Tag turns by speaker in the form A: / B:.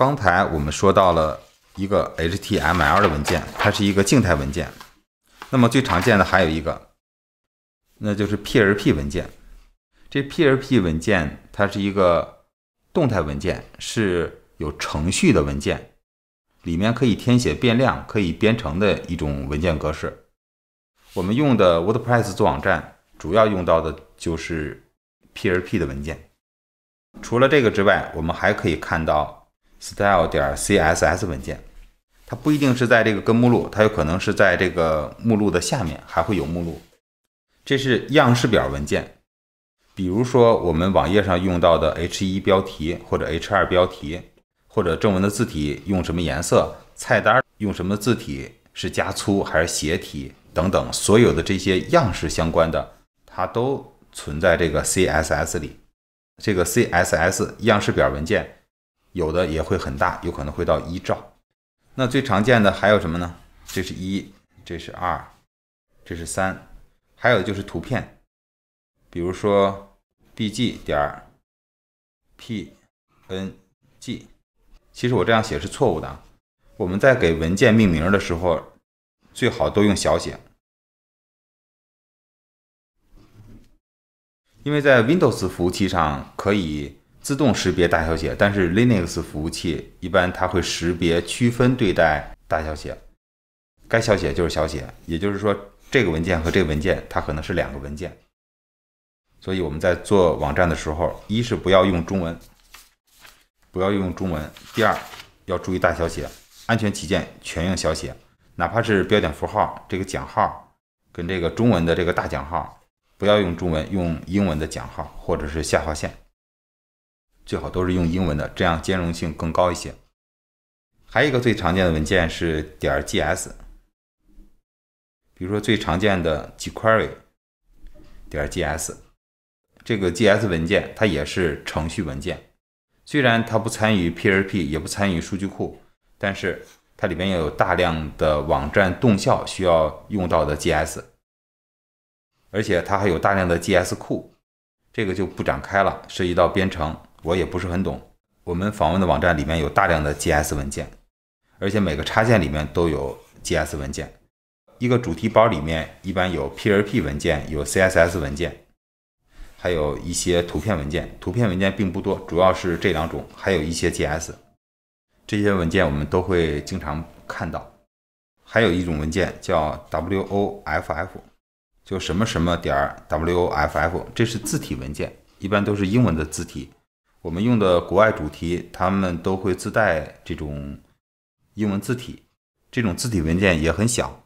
A: 刚才我们说到了一个 HTML 的文件，它是一个静态文件。那么最常见的还有一个，那就是 p r p 文件。这 p r p 文件它是一个动态文件，是有程序的文件，里面可以填写变量，可以编程的一种文件格式。我们用的 WordPress 做网站，主要用到的就是 p r p 的文件。除了这个之外，我们还可以看到。style 点 css 文件，它不一定是在这个根目录，它有可能是在这个目录的下面还会有目录。这是样式表文件，比如说我们网页上用到的 h 一标题或者 h 二标题，或者正文的字体用什么颜色，菜单用什么字体是加粗还是斜体等等，所有的这些样式相关的，它都存在这个 css 里，这个 css 样式表文件。有的也会很大，有可能会到一兆。那最常见的还有什么呢？这是一，这是二，这是三，还有就是图片，比如说 B G 点 P N G。其实我这样写是错误的，我们在给文件命名的时候，最好都用小写，因为在 Windows 服务器上可以。自动识别大小写，但是 Linux 服务器一般它会识别区分对待大小写，该小写就是小写，也就是说这个文件和这个文件它可能是两个文件。所以我们在做网站的时候，一是不要用中文，不要用中文；第二要注意大小写，安全起见全用小写，哪怕是标点符号，这个减号跟这个中文的这个大减号，不要用中文，用英文的减号或者是下划线。最好都是用英文的，这样兼容性更高一些。还有一个最常见的文件是点儿 gs，比如说最常见的 jQuery 点儿 gs，这个 gs 文件它也是程序文件，虽然它不参与 PHP 也不参与数据库，但是它里面要有大量的网站动效需要用到的 gs，而且它还有大量的 gs 库，这个就不展开了，涉及到编程。我也不是很懂。我们访问的网站里面有大量的 g s 文件，而且每个插件里面都有 g s 文件。一个主题包里面一般有 p r p 文件、有 CSS 文件，还有一些图片文件。图片文件并不多，主要是这两种，还有一些 g s 这些文件我们都会经常看到。还有一种文件叫 WOFF，就什么什么点儿 WOFF，这是字体文件，一般都是英文的字体。我们用的国外主题，他们都会自带这种英文字体，这种字体文件也很小。